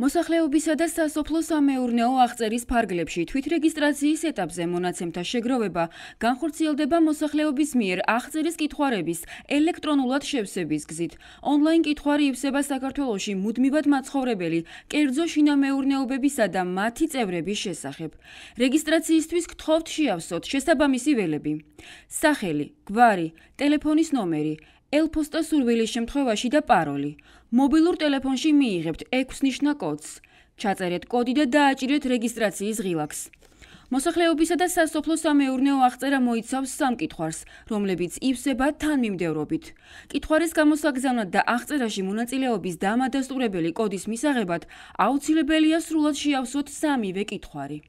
მოსახლეობისა და სასოფლო სამეურნეო აღწერის ფარგლებში თვითრეგისტრაციის ეტაპზე მონაცემთა შეგროვება განხორციელდება მოსახლეობის მიერ აღწერის კითხვარების ელექტრონულად შევსების გზით. ონლაინ კითხვარი ივსება საქართველოში მუდმივად მაცხოვრებელი კერძო შინამეურნეობებისა და მათი წევრების შესახებ. რეგისტრაციისთვის გთხოვთ შეავსოთ შესაბამისი ველები. სახელი, გვარი, ტელეფონის ნომერი, ელფოსტა სურვილის შემთხვევაში და პაროლი. მობილურ ტელეფონში მიიღებთ 6 ნიშნა კოდს. ჩაწერეთ კოდი და დააჭირეთ რეგისტრაციის ღილაკს. მოსახლეობისა და სასოფლო სამეურნეო აღწერა მოიცავს სამ კითხვარს, რომლებიც ივსება თანმიმდევრობით. კითხვარის გამოსაგზავნად და აღწერაში მონაწილეობის დამადასტურებელი კოდის მისაღებად აუცილებელია სრულად შეავსოთ სამივე კითხვარი.